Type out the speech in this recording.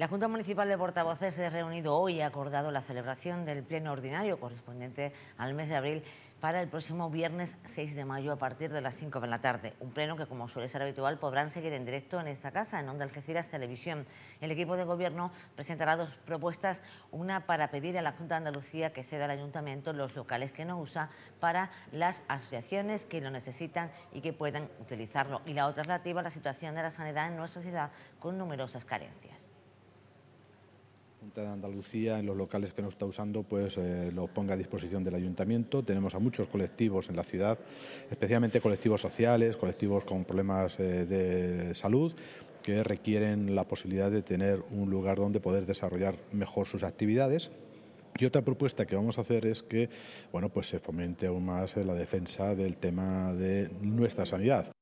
La Junta Municipal de Portavoces se ha reunido hoy y ha acordado la celebración del pleno ordinario correspondiente al mes de abril para el próximo viernes 6 de mayo a partir de las 5 de la tarde. Un pleno que, como suele ser habitual, podrán seguir en directo en esta casa, en Onda Algeciras Televisión. El equipo de gobierno presentará dos propuestas, una para pedir a la Junta de Andalucía que ceda al ayuntamiento los locales que no usa para las asociaciones que lo necesitan y que puedan utilizarlo, y la otra relativa a la situación de la sanidad en nuestra ciudad con numerosas carencias. Junta de Andalucía, en los locales que nos está usando, pues eh, lo ponga a disposición del ayuntamiento. Tenemos a muchos colectivos en la ciudad, especialmente colectivos sociales, colectivos con problemas eh, de salud, que requieren la posibilidad de tener un lugar donde poder desarrollar mejor sus actividades. Y otra propuesta que vamos a hacer es que bueno, pues se fomente aún más la defensa del tema de nuestra sanidad.